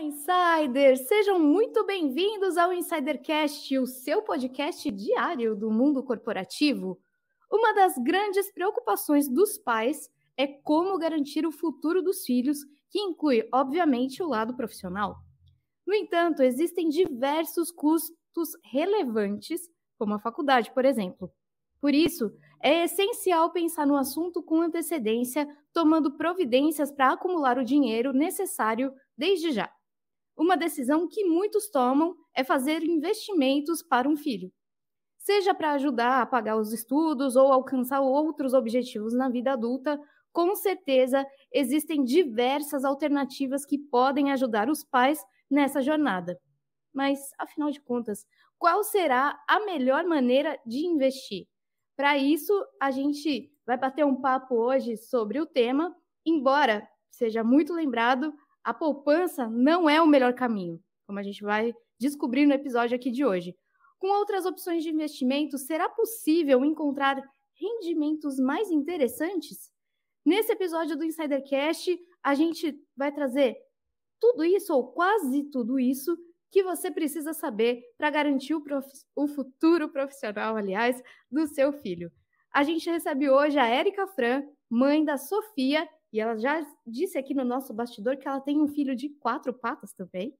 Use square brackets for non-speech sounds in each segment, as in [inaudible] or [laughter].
Olá, insiders! Sejam muito bem-vindos ao Insidercast, o seu podcast diário do mundo corporativo. Uma das grandes preocupações dos pais é como garantir o futuro dos filhos, que inclui, obviamente, o lado profissional. No entanto, existem diversos custos relevantes, como a faculdade, por exemplo. Por isso, é essencial pensar no assunto com antecedência, tomando providências para acumular o dinheiro necessário desde já. Uma decisão que muitos tomam é fazer investimentos para um filho, seja para ajudar a pagar os estudos ou alcançar outros objetivos na vida adulta. Com certeza, existem diversas alternativas que podem ajudar os pais nessa jornada. Mas, afinal de contas, qual será a melhor maneira de investir? Para isso, a gente vai bater um papo hoje sobre o tema, embora seja muito lembrado, a poupança não é o melhor caminho, como a gente vai descobrir no episódio aqui de hoje. Com outras opções de investimento, será possível encontrar rendimentos mais interessantes? Nesse episódio do Insidercast, a gente vai trazer tudo isso, ou quase tudo isso, que você precisa saber para garantir o, prof... o, futuro profissional, aliás, do seu filho. A gente recebe hoje a Érica Fran, mãe da Sofia e ela já disse aqui no nosso bastidor que ela tem um filho de quatro patas também.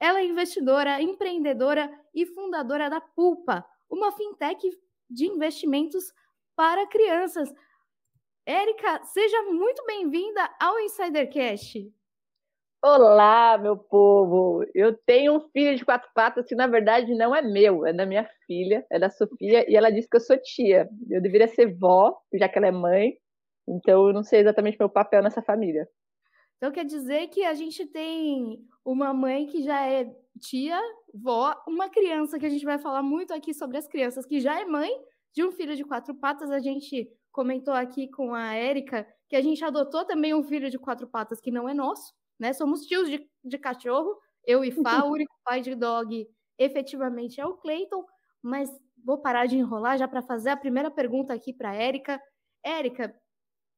Ela é investidora, empreendedora e fundadora da Pulpa, uma fintech de investimentos para crianças. Érica, seja muito bem-vinda ao Insidercast. Olá, meu povo! Eu tenho um filho de quatro patas que, na verdade, não é meu, é da minha filha, é da Sofia, e ela disse que eu sou tia. Eu deveria ser vó, já que ela é mãe, então eu não sei exatamente meu papel nessa família. Então quer dizer que a gente tem uma mãe que já é tia, vó, uma criança que a gente vai falar muito aqui sobre as crianças que já é mãe de um filho de quatro patas. A gente comentou aqui com a Érica que a gente adotou também um filho de quatro patas que não é nosso, né? Somos tios de, de cachorro, eu e Fá, o único pai de dog efetivamente é o Clayton, mas vou parar de enrolar já para fazer a primeira pergunta aqui para Érica. Érica,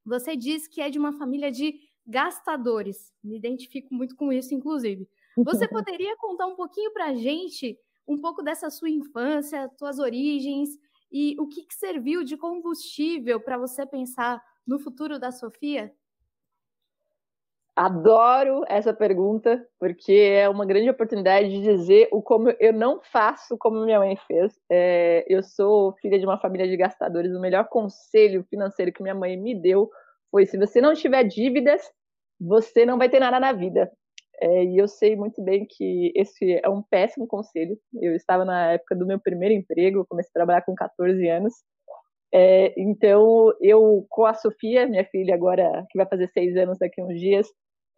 você diz que é de uma família de gastadores. Me identifico muito com isso, inclusive. Você então. poderia contar um pouquinho para a gente um pouco dessa sua infância, suas origens e o que, que serviu de combustível para você pensar no futuro da Sofia? Adoro essa pergunta, porque é uma grande oportunidade de dizer o como eu não faço como minha mãe fez. É, eu sou filha de uma família de gastadores. O melhor conselho financeiro que minha mãe me deu foi: se você não tiver dívidas, você não vai ter nada na vida. É, e eu sei muito bem que esse é um péssimo conselho. Eu estava na época do meu primeiro emprego, comecei a trabalhar com 14 anos. É, então, eu, com a Sofia, minha filha agora, que vai fazer seis anos daqui a uns dias,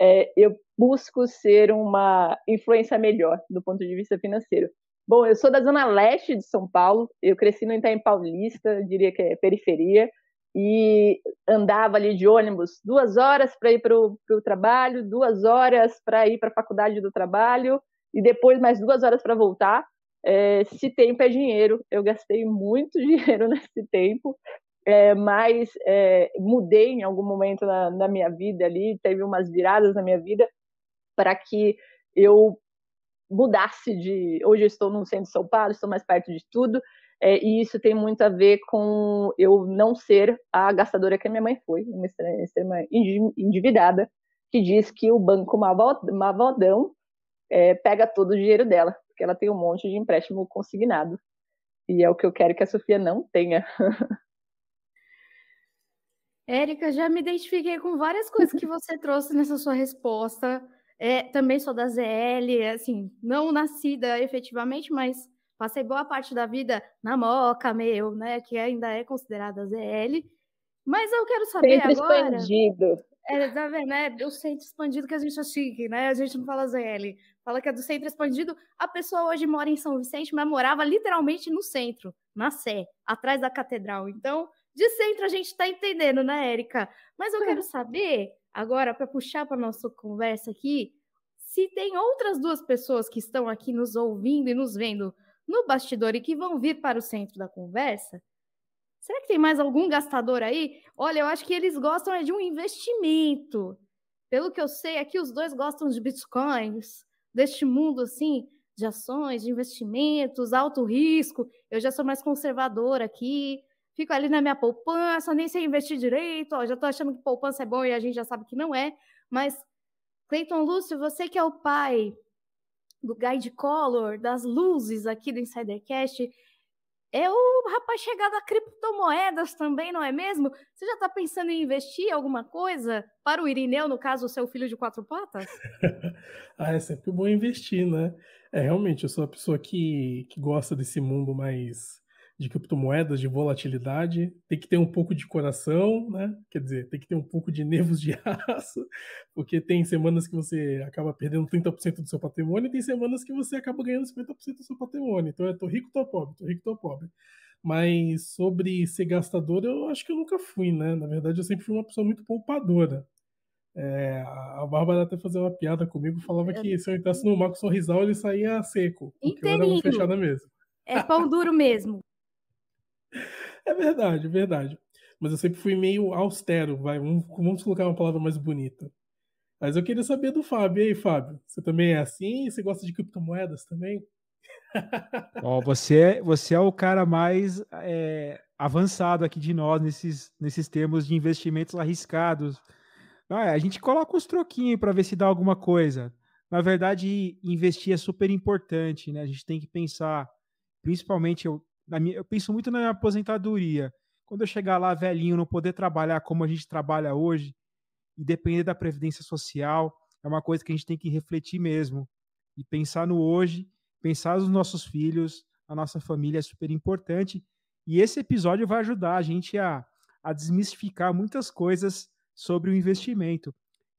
é, eu busco ser uma influência melhor do ponto de vista financeiro. Bom, eu sou da zona leste de São Paulo, eu cresci no Itaim Paulista, diria que é periferia, e andava ali de ônibus duas horas para ir para o trabalho, duas horas para ir para a faculdade do trabalho e depois mais duas horas para voltar. É, se tempo é dinheiro, eu gastei muito [laughs] dinheiro nesse tempo é, mas é, mudei em algum momento na, na, minha vida ali, teve umas viradas na minha vida para que eu mudasse de. Hoje eu estou no centro de São Paulo, estou mais perto de tudo, é, e isso tem muito a ver com eu não ser a gastadora que a minha mãe foi, uma extrema endividada, que diz que o banco Mavaldão é, pega todo o dinheiro dela, porque ela tem um monte de empréstimo consignado. E é o que eu quero que a Sofia não tenha. [laughs] Érica, já me identifiquei com várias coisas que você trouxe nessa sua resposta. É, também sou da ZL, assim, não nascida efetivamente, mas passei boa parte da vida na Moca, meu, né, que ainda é considerada ZL. Mas eu quero saber agora. agora... expandido. É, tá vendo? É o centro expandido que a gente é chique, né? A gente não fala ZL. Fala que é do centro expandido. A pessoa hoje mora em São Vicente, mas morava literalmente no centro, na Sé, atrás da catedral. Então, de centro a gente está entendendo, né, Érica? Mas eu é. quero saber, agora, para puxar para nossa conversa aqui, se tem outras duas pessoas que estão aqui nos ouvindo e nos vendo no bastidor e que vão vir para o centro da conversa, será que tem mais algum gastador aí? Olha, eu acho que eles gostam é de um investimento. Pelo que eu sei, aqui os dois gostam de bitcoins, deste mundo assim, de ações, de investimentos, alto risco. Eu já sou mais conservadora aqui fico ali na minha poupança, nem sei investir direito, ó, já estou achando que poupança é bom e a gente já sabe que não é. Mas, Cleiton Lúcio, você que é o pai do Guide Color, das luzes aqui do Insidercast, é o rapaz chegado a criptomoedas também, não é mesmo? Você já está pensando em investir alguma coisa para o Irineu, no caso, o seu filho de quatro patas? [laughs] ah, é sempre bom investir, né? É, realmente, eu sou uma pessoa que, que gosta desse mundo mais de criptomoedas, de volatilidade, tem que ter um pouco de coração, né? Quer dizer, tem que ter um pouco de nervos de aço, [laughs] porque tem semanas que você acaba perdendo 30% do seu patrimônio e tem semanas que você acaba ganhando 50% do seu patrimônio. Então, é tô rico, tô pobre, tô rico, tô pobre. Mas sobre ser gastador, eu acho que eu nunca fui, né? Na verdade, eu sempre fui uma pessoa muito poupadora. É, a Bárbara até fazia uma piada comigo, falava que se eu entrasse no uhum. Marco Sorrisal, ele saía seco, porque eu era um fechada mesmo. É pão duro mesmo. É verdade, é verdade. Mas eu sempre fui meio austero, vai. Vamos, vamos colocar uma palavra mais bonita. Mas eu queria saber do Fábio. E aí, Fábio? Você também é assim? Você gosta de criptomoedas também? [laughs] Ó, você você, é, você é o cara mais é, avançado aqui de nós nesses, nesses termos de investimentos arriscados. Ah, a gente coloca os troquinhos para ver se dá alguma coisa. Na verdade, investir é super importante, né? A gente tem que pensar, principalmente eu na minha, eu penso muito na minha aposentadoria. Quando eu chegar lá velhinho, não poder trabalhar como a gente trabalha hoje e depender da previdência social, é uma coisa que a gente tem que refletir mesmo e pensar no hoje, pensar nos nossos filhos, a nossa família é super importante. E esse episódio vai ajudar a gente a, a desmistificar muitas coisas sobre o investimento.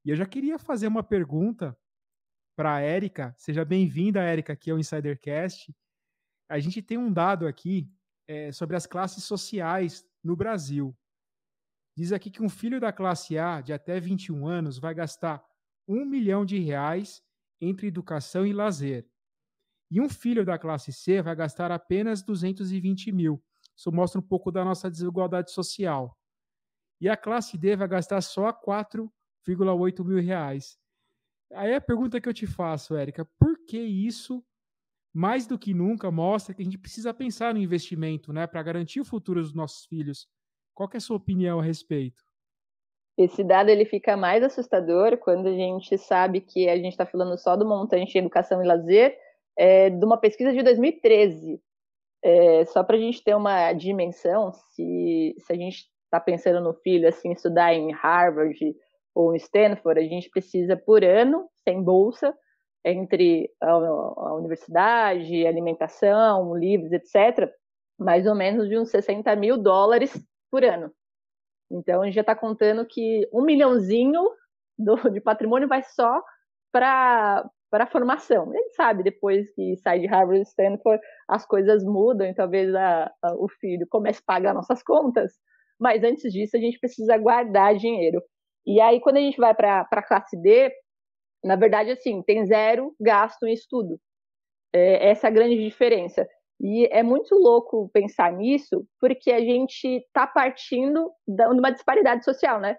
E eu já queria fazer uma pergunta para a Érica. Seja bem-vinda, Érica, aqui ao Insidercast. A gente tem um dado aqui é, sobre as classes sociais no Brasil. Diz aqui que um filho da classe A de até 21 anos vai gastar um milhão de reais entre educação e lazer. E um filho da classe C vai gastar apenas 220 mil. Isso mostra um pouco da nossa desigualdade social. E a classe D vai gastar só 4,8 mil reais. Aí a pergunta que eu te faço, Érica, por que isso mais do que nunca mostra que a gente precisa pensar no investimento, né, para garantir o futuro dos nossos filhos. Qual é a sua opinião a respeito? Esse dado ele fica mais assustador quando a gente sabe que a gente está falando só do montante em educação e lazer é, de uma pesquisa de 2013. É, só para a gente ter uma dimensão, se, se a gente está pensando no filho assim estudar em Harvard ou em Stanford, a gente precisa por ano, sem bolsa, entre a, a universidade, alimentação, livros, etc., mais ou menos de uns 60 mil dólares por ano. Então, a gente já está contando que um milhãozinho do, de patrimônio vai só para para a formação. Ele sabe, depois que sai de Harvard e Stanford, as coisas mudam e talvez a, a, o filho comece a pagar nossas contas. Mas antes disso, a gente precisa guardar dinheiro. E aí, quando a gente vai para a classe D, na verdade, assim, tem zero gasto em estudo. É, essa é a grande diferença. E é muito louco pensar nisso, porque a gente está partindo de uma disparidade social, né?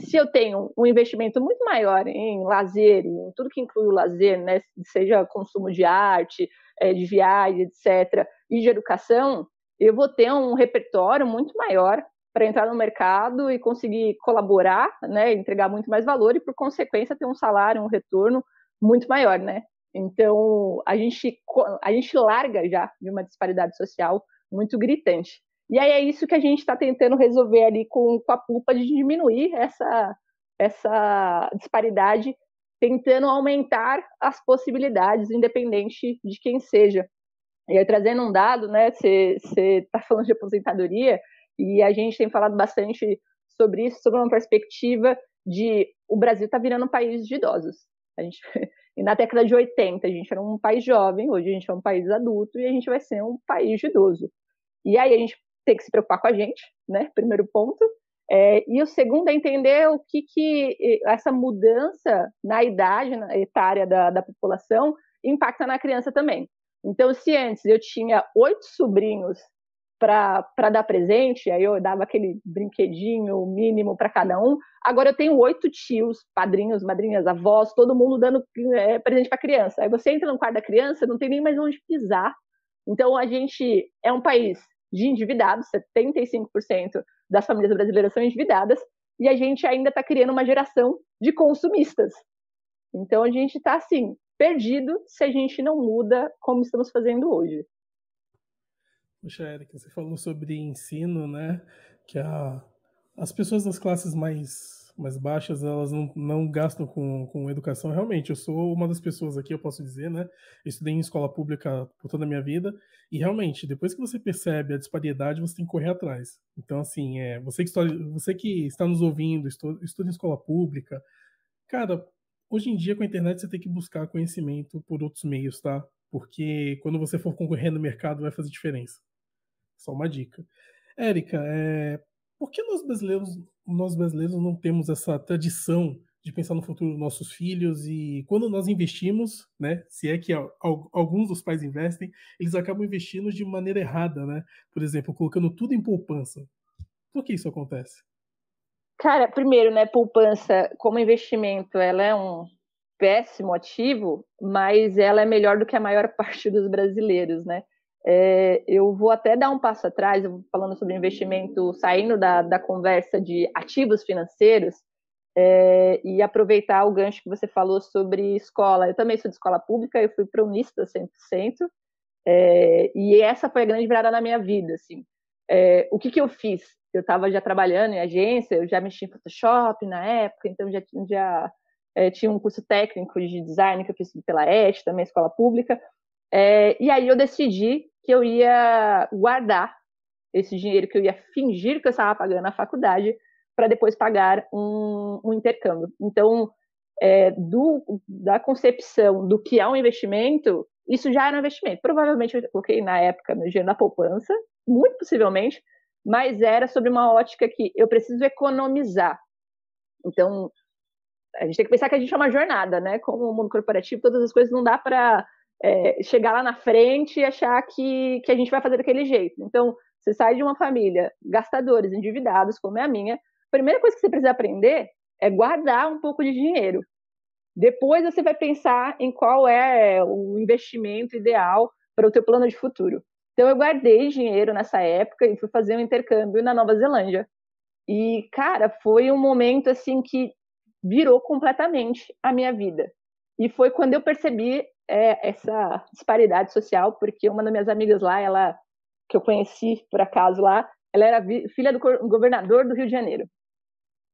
Se eu tenho um investimento muito maior em lazer, em tudo que inclui o lazer, né? seja consumo de arte, é, de viagens, etc., e de educação, eu vou ter um repertório muito maior para entrar no mercado e conseguir colaborar, né, entregar muito mais valor e por consequência ter um salário, um retorno muito maior, né? Então a gente a gente larga já de uma disparidade social muito gritante. E aí é isso que a gente está tentando resolver ali com, com a pulpa de diminuir essa essa disparidade, tentando aumentar as possibilidades, independente de quem seja. E aí, trazendo um dado, né? Você está falando de aposentadoria, e a gente tem falado bastante sobre isso, sobre uma perspectiva de o Brasil está virando um país de idosos. A gente, [laughs] e na década de 80 a gente era um país jovem, hoje a gente é um país adulto e a gente vai ser um país de idoso. E aí a gente tem que se preocupar com a gente, né? Primeiro ponto. É, e o segundo é entender o que, que essa mudança na idade, na etária da, da população, impacta na criança também. Então, se antes eu tinha oito sobrinhos para dar presente, aí eu dava aquele brinquedinho mínimo para cada um. Agora eu tenho oito tios, padrinhos, madrinhas, avós, todo mundo dando é, presente para criança. Aí você entra no quarto da criança, não tem nem mais onde pisar. Então a gente é um país de endividados, 75% das famílias brasileiras são endividadas, e a gente ainda está criando uma geração de consumistas. Então a gente está assim, perdido se a gente não muda como estamos fazendo hoje. Poxa, Eric, você falou sobre ensino, né? Que a, as pessoas das classes mais, mais baixas, elas não, não gastam com, com educação. Realmente, eu sou uma das pessoas aqui, eu posso dizer, né? Eu estudei em escola pública por toda a minha vida. E realmente, depois que você percebe a disparidade, você tem que correr atrás. Então, assim, é, você, que, você que está nos ouvindo, estuda, estuda em escola pública, cara, hoje em dia com a internet você tem que buscar conhecimento por outros meios, tá? Porque quando você for concorrer no mercado vai fazer diferença. Só uma dica. Érica, é... por que nós brasileiros, nós brasileiros não temos essa tradição de pensar no futuro dos nossos filhos e quando nós investimos, né, se é que alguns dos pais investem, eles acabam investindo de maneira errada, né? Por exemplo, colocando tudo em poupança. Por que isso acontece? Cara, primeiro, né, poupança como investimento, ela é um péssimo ativo, mas ela é melhor do que a maior [laughs] parte dos brasileiros, né? É, eu vou até dar um passo atrás, falando sobre investimento, saindo da, da conversa de ativos financeiros, é, e aproveitar o gancho que você falou sobre escola. Eu também sou de escola pública, eu fui pronista 100%, é, e essa foi a grande virada na minha vida, assim. É, o que, que eu fiz? Eu estava já trabalhando em agência, eu já mexi em Photoshop na época, então já, já é, tinha um curso técnico de design que eu fiz pela ET, também escola pública, é, e aí eu decidi que eu ia guardar esse dinheiro que eu ia fingir que eu estava pagando na faculdade para depois pagar um, um intercâmbio. Então, é, do, da concepção do que é um investimento, isso já era um investimento. Provavelmente eu coloquei na época no dinheiro da poupança, muito possivelmente, mas era sobre uma ótica que eu preciso economizar. Então, a gente tem que pensar que a gente é uma jornada, né? Como o mundo corporativo, todas as coisas não dá para é, chegar lá na frente e achar que, que a gente vai fazer daquele jeito. Então, você sai de uma família gastadores, endividados, como é a minha, a primeira coisa que você precisa aprender é guardar um pouco de dinheiro. Depois você vai pensar em qual é o investimento ideal para o teu plano de futuro. Então eu guardei dinheiro nessa época e fui fazer um intercâmbio na Nova Zelândia. E cara, foi um momento assim que virou completamente a minha vida. E foi quando eu percebi é, essa disparidade social, porque uma das minhas amigas lá, ela que eu conheci por acaso lá, ela era filha do governador do Rio de Janeiro.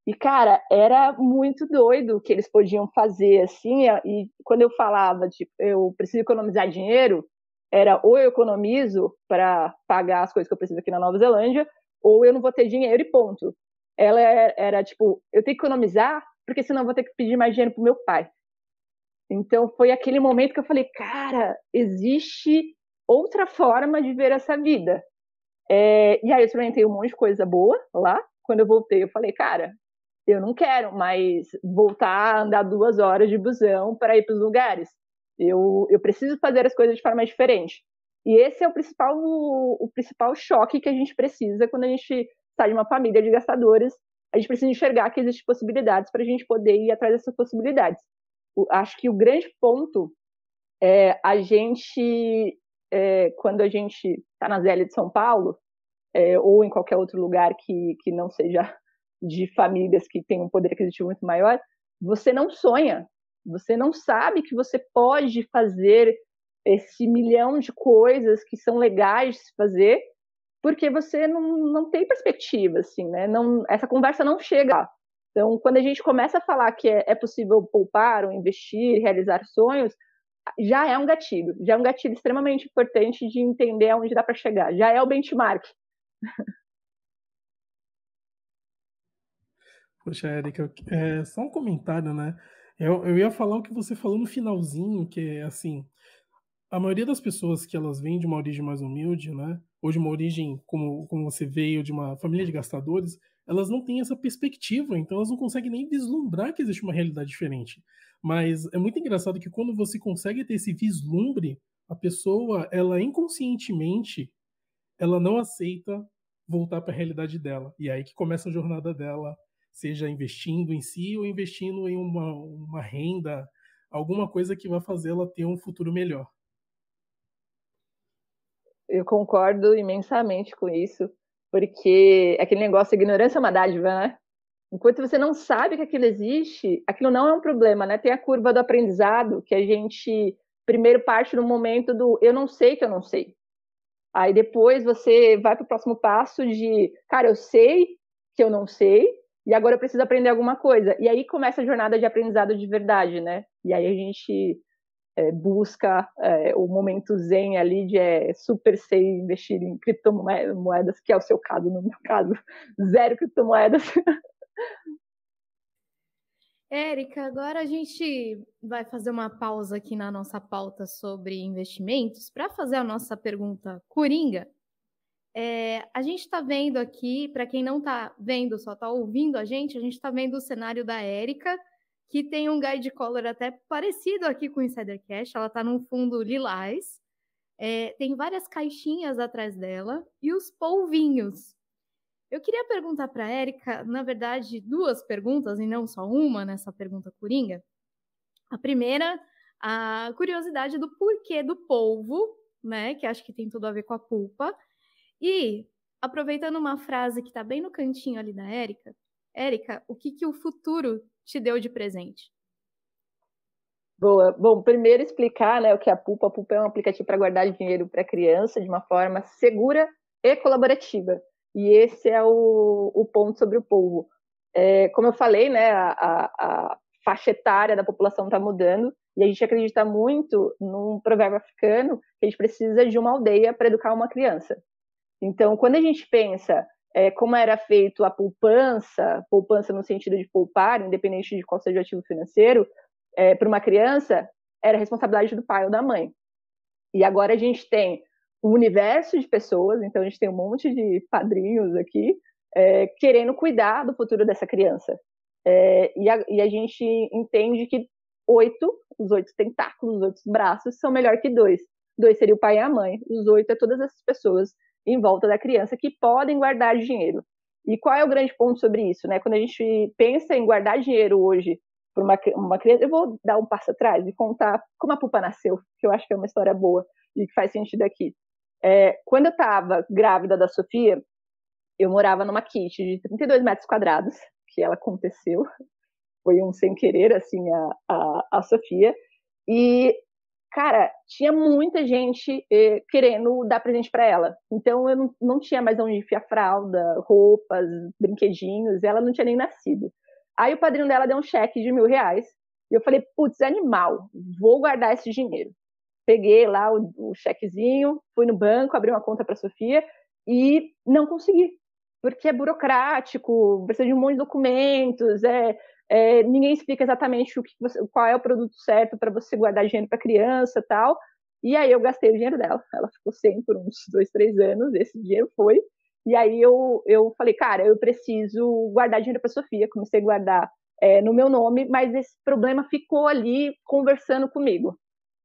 E cara, era muito doido o que eles podiam fazer assim. E quando eu falava, tipo, eu preciso economizar dinheiro, era ou eu economizo para pagar as coisas que eu preciso aqui na Nova Zelândia, ou eu não vou ter dinheiro e ponto. Ela era, é, era tipo, eu tenho que economizar porque senão eu vou ter que pedir mais dinheiro pro meu pai. Então foi aquele momento que eu falei, cara, existe outra forma de ver essa vida. É, e aí eu experimentei um monte de coisa boa lá. Quando eu voltei, eu falei, cara, eu não quero mais voltar a andar duas horas de busão para ir para os lugares. Eu, eu preciso fazer as coisas de forma diferente. E esse é o principal, o, o principal choque que a gente precisa quando a gente sai de uma família de gastadores. A gente precisa enxergar que existem possibilidades para a gente poder ir atrás dessas possibilidades acho que o grande ponto é a gente, é, quando a gente está na Zélia de São Paulo, é, ou em qualquer outro lugar que, que não seja de famílias que têm um poder aquisitivo muito maior, você não sonha, você não sabe que você pode fazer esse milhão de coisas que são legais de se fazer, porque você não, não tem perspectiva, assim, né? Não, essa conversa não chega então, quando a gente começa a falar que é, é, possível poupar ou investir, realizar sonhos, já é um gatilho, já é um gatilho extremamente importante de entender aonde dá para chegar, já é o benchmark. Poxa, Érica, é, só um comentário, né? Eu, eu ia falar o que você falou no finalzinho, que é assim, a maioria das pessoas que elas vêm de uma origem mais humilde, né? Ou de uma origem, como, como você veio, de uma família de gastadores, elas não têm essa perspectiva, então elas não conseguem nem vislumbrar que existe uma realidade diferente. Mas é muito engraçado que quando você consegue ter esse vislumbre, a pessoa, ela inconscientemente, ela não aceita voltar para a realidade dela. E é aí que começa a jornada dela, seja investindo em si ou investindo em uma, uma renda, alguma coisa que vai fazer ela ter um futuro melhor. Eu concordo imensamente com isso. Porque aquele negócio, ignorância é uma dádiva, né? Enquanto você não sabe que aquilo existe, aquilo não é um problema, né? Tem a curva do aprendizado, que a gente primeiro parte no momento do eu não sei que eu não sei. Aí depois você vai para o próximo passo de, cara, eu sei que eu não sei, e agora eu preciso aprender alguma coisa. E aí começa a jornada de aprendizado de verdade, né? E aí a gente é, busca é, o momento zen ali de é, super ser investir em criptomoedas, que é o seu caso, no meu caso, zero criptomoedas. Érica, agora a gente vai fazer uma pausa aqui na nossa pauta sobre investimentos para fazer a nossa pergunta coringa. É, a gente está vendo aqui, para quem não está vendo, só está ouvindo a gente, a gente está vendo o cenário da Érica que tem um guide color até parecido aqui com o Insider Cash. Ela está num fundo lilás. É, tem várias caixinhas atrás dela e os polvinhos. Eu queria perguntar para a Érica, na verdade, duas perguntas e não só uma nessa pergunta coringa. A primeira, a curiosidade do porquê do polvo, né, que acho que tem tudo a ver com a pulpa. E aproveitando uma frase que está bem no cantinho ali da Érica, Érica, o que, que o futuro te deu de presente? Boa. Bom, primeiro explicar né, o que é a Pupa. A Pupa é um aplicativo para guardar dinheiro para criança de uma forma segura e colaborativa. E esse é o, o ponto sobre o povo. É, como eu falei, né, a, a, a faixa etária da população está mudando e a gente acredita muito num provérbio africano que a gente precisa de uma aldeia para educar uma criança. Então, quando a gente pensa é, como era feito a poupança, poupança no sentido de poupar, independente de qual seja o ativo financeiro, é, para uma criança, era responsabilidade do pai ou da mãe. E agora a gente tem um universo de pessoas, então a gente tem um monte de padrinhos aqui, é, querendo cuidar do futuro dessa criança. É, e, a, e, a, gente entende que oito, os oito tentáculos, os oito braços, são melhor que dois. Dois seria o pai e a mãe, os oito é todas essas pessoas em volta da criança que podem guardar dinheiro. E qual é o grande ponto sobre isso? Né? Quando a gente pensa em guardar dinheiro hoje para uma, uma criança, eu vou dar um passo atrás e contar como a Pupa nasceu, que eu acho que é uma história boa e que faz sentido aqui. É, quando eu estava grávida da Sofia, eu morava numa kit de 32 metros quadrados, que ela aconteceu, foi um sem querer, assim, a, a, a Sofia, e cara, tinha muita gente eh, querendo dar presente para ela. Então eu não, não tinha mais onde enfiar fralda, roupas, brinquedinhos, ela não tinha nem nascido. Aí o padrinho dela deu um cheque de mil reais. E eu falei, putz, animal, vou guardar esse dinheiro. Peguei lá o, o chequezinho, fui no banco, abri uma conta para Sofia e não consegui. Porque é burocrático, precisa de um monte de documentos, é é, ninguém explica exatamente o que você, qual é o produto certo para você guardar dinheiro para criança tal. E aí eu gastei o dinheiro dela. Ela ficou sem por uns dois, três anos. Esse dinheiro foi. E aí eu, eu falei, cara, eu preciso guardar dinheiro para Sofia. Comecei a guardar é, no meu nome, mas esse problema ficou ali conversando comigo.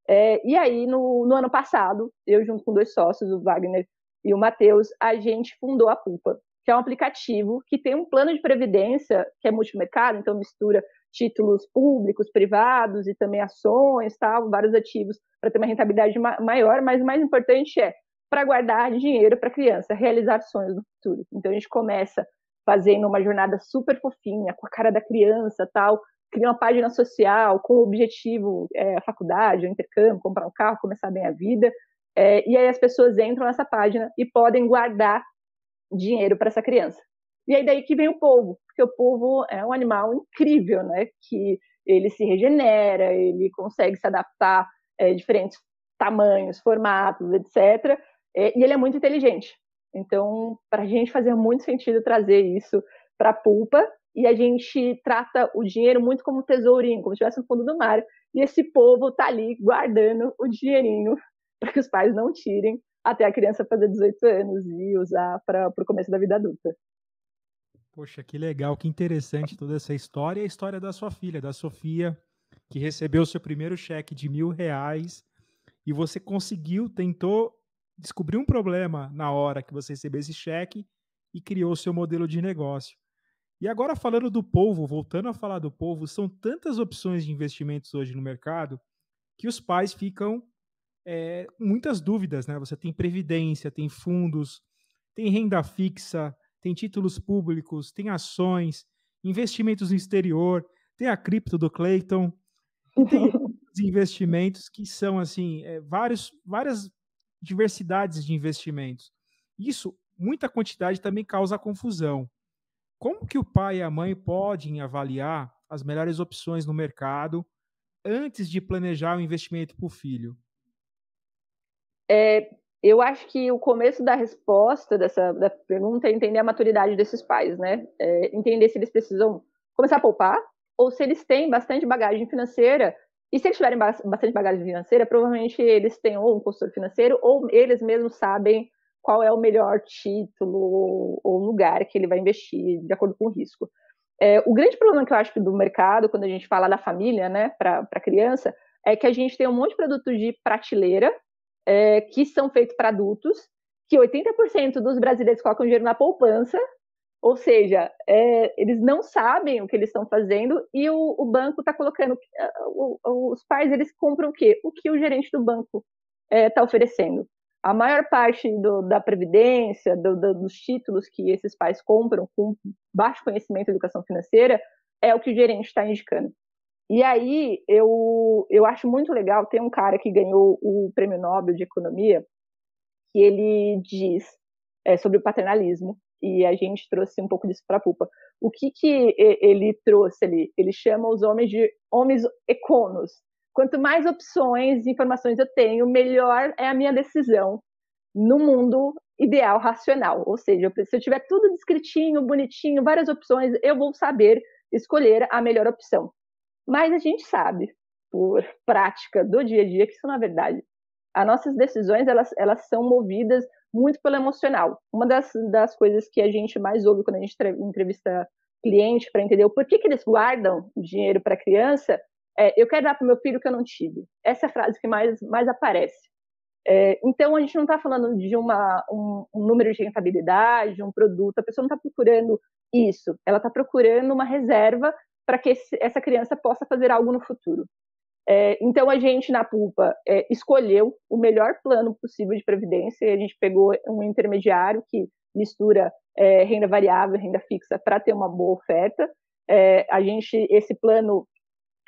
É, e aí, no, no, ano passado, eu junto com dois sócios, o Wagner e o Matheus, a gente fundou a Pupa que é um aplicativo que tem um plano de previdência que é multimercado, então mistura títulos públicos, privados e também ações, tal, vários ativos para ter uma rentabilidade ma maior, mas o mais importante é para guardar dinheiro para a criança, realizar sonhos no futuro. Então a gente começa fazendo uma jornada super fofinha, com a cara da criança, tal, cria uma página social com o objetivo é, faculdade, intercâmbio, comprar um carro, começar bem a vida. É, e aí as pessoas entram nessa página e podem guardar dinheiro para essa criança. E aí daí que vem o povo porque o povo é um animal incrível, né? Que ele se regenera, ele consegue se adaptar a eh, diferentes tamanhos, formatos, etc. Eh, e ele é muito inteligente. Então, para a gente fazer muito sentido trazer isso para a pulpa e a gente trata o dinheiro muito como um tesourinho, como se estivesse no fundo do mar. E esse povo tá ali guardando o dinheirinho para que os pais não tirem até a criança fazer 18 anos e usar para o começo da vida adulta. Poxa, que legal, que interessante toda essa história e a história da sua filha, da Sofia, que recebeu seu primeiro cheque de mil reais e você conseguiu, tentou descobrir um problema na hora que você recebeu esse cheque e criou o seu modelo de negócio. E agora falando do povo, voltando a falar do povo, são tantas opções de investimentos hoje no mercado que os pais ficam é, muitas dúvidas, né? Você tem previdência, tem fundos, tem renda fixa, tem títulos públicos, tem ações, investimentos no exterior, tem a cripto do Clayton, tem [laughs] investimentos que são assim é, vários, várias diversidades de investimentos. Isso, muita quantidade também causa confusão. Como que o pai e a mãe podem avaliar as melhores opções no mercado antes de planejar o investimento para o filho? É, eu acho que o começo da resposta dessa da pergunta é entender a maturidade desses pais, né? É, entender se eles precisam começar a poupar ou se eles têm bastante bagagem financeira. E se eles tiverem bastante bagagem financeira, provavelmente eles têm ou um consultor financeiro ou eles mesmos sabem qual é o melhor título ou lugar que ele vai investir de acordo com o risco. É, o grande problema que eu acho que do mercado, quando a gente fala da família, né, para a criança, é que a gente tem um monte de produto de prateleira é, que são feitos para adultos, que 80% dos brasileiros colocam dinheiro na poupança, ou seja, é, eles não sabem o que eles estão fazendo e o, o banco está colocando. É, os pais eles compram o quê? O que o gerente do banco está é, tá oferecendo. A maior parte do, da previdência, do, do, dos títulos que esses pais compram com baixo conhecimento de educação financeira, é o que o gerente está indicando. E aí eu, eu acho muito legal, tem um cara que ganhou o Prêmio Nobel de Economia, que ele diz é, sobre o paternalismo, e a gente trouxe um pouco disso para a Pupa. O que, que ele trouxe ali? Ele chama os homens de homens econos. Quanto mais opções e informações eu tenho, melhor é a minha decisão no mundo ideal racional. Ou seja, se eu tiver tudo descritinho, bonitinho, várias opções, eu vou saber escolher a melhor opção. Mas a gente sabe, por prática do dia a dia, que isso, na verdade, as nossas decisões, elas, elas são movidas muito pelo emocional. Uma das, das coisas que a gente mais ouve quando a gente entrevista cliente para entender o porquê que eles guardam dinheiro para a criança é, eu quero dar para o meu filho que eu não tive. Essa é a frase que mais, mais aparece. É, então, a gente não está falando de uma, um, um, número de rentabilidade, um produto, a pessoa não está procurando isso, ela está procurando uma reserva para que esse, essa criança possa fazer algo no futuro. É, então a gente na Pulpa é, escolheu o melhor plano possível de previdência. A gente pegou um intermediário que mistura é, renda variável, e renda fixa, para ter uma boa oferta. É, a gente esse plano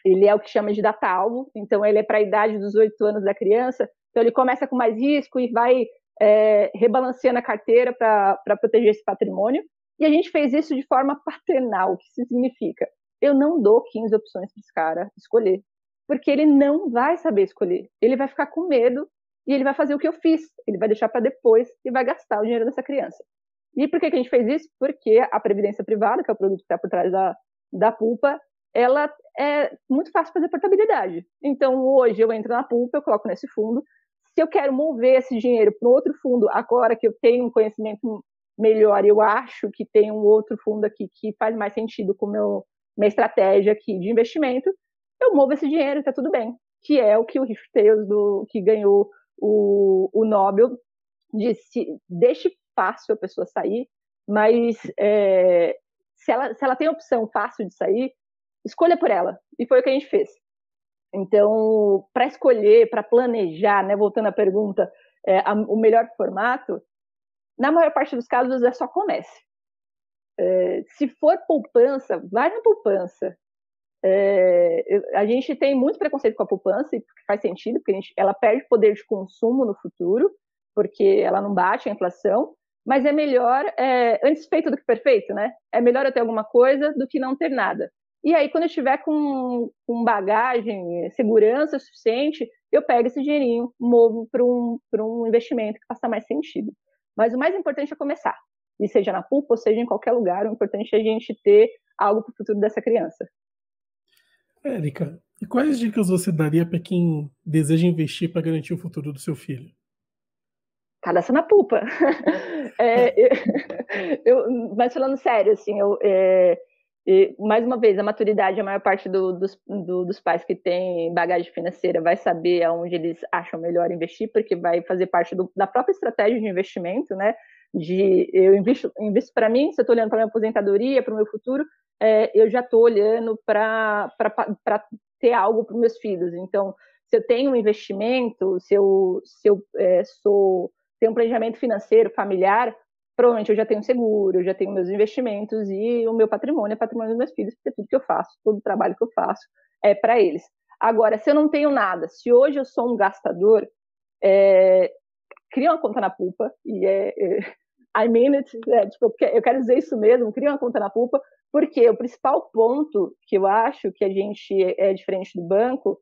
ele é o que chama de data-alvo, então ele é para a idade dos oito anos da criança. Então ele começa com mais risco e vai é, rebalanceando a carteira para proteger esse patrimônio. E a gente fez isso de forma paternal, o que significa? eu não dou 15 opções para esse cara escolher, porque ele não vai saber escolher. Ele vai ficar com medo e ele vai fazer o que eu fiz. Ele vai deixar para depois e vai gastar o dinheiro dessa criança. E por que, que a gente fez isso? Porque a previdência privada, que é o produto que está por trás da, da pulpa, ela é muito fácil fazer portabilidade. Então, hoje eu entro na pulpa, eu coloco nesse fundo. Se eu quero mover esse dinheiro para outro fundo, agora que eu tenho um conhecimento melhor, eu acho que tem um outro fundo aqui que faz mais sentido com o meu minha estratégia aqui de investimento, eu movo esse dinheiro, está tudo bem. Que é o que o Richard Taylor, do, que ganhou o, o Nobel, disse, deixe fácil a pessoa sair, mas é, se, ela, se ela tem a opção fácil de sair, escolha por ela. E foi o que a gente fez. Então, para escolher, para planejar, né, voltando à pergunta, é, a, o melhor formato, na maior parte dos casos é só comece se for poupança, vai na poupança. É, a gente tem muito preconceito com a poupança, e faz sentido, porque gente, ela perde poder de consumo no futuro, porque ela não bate a inflação, mas é melhor, é, antes feito do que perfeito, né? É melhor eu ter alguma coisa do que não ter nada. E aí, quando eu estiver com, com bagagem, segurança suficiente, eu pego esse dinheirinho, movo para um, um investimento que faça mais sentido. Mas o mais importante é começar e seja na pulpa ou seja em qualquer lugar, o importante é a gente ter algo para o futuro dessa criança. Érica, e quais dicas você daria para quem deseja investir para garantir o futuro do seu filho? Cadastra tá na pupa. [laughs] É, é, eu, [laughs] eu, mas falando sério, assim, eu, é, e, mais uma vez, a maturidade, a maior parte do, dos, do, dos pais que têm bagagem financeira vai saber aonde eles acham melhor investir, porque vai fazer parte do, da própria estratégia de investimento, né? de eu invisto, invisto para mim, se eu estou olhando para minha aposentadoria, para o meu futuro, é, eu já estou olhando para ter algo para meus filhos. Então, se eu tenho um investimento, se eu, se eu é, sou, tenho um planejamento financeiro, familiar, provavelmente eu já tenho seguro, eu já tenho meus investimentos e o meu patrimônio é patrimônio dos meus filhos, porque é tudo que eu faço, todo o trabalho que eu faço é para eles. Agora, se eu não tenho nada, se hoje eu sou um gastador, é, cria uma conta na pulpa e é, é I mean it, é, tipo, eu quero dizer isso mesmo, cria uma conta na pulpa porque o principal ponto que eu acho que a gente é, é diferente do banco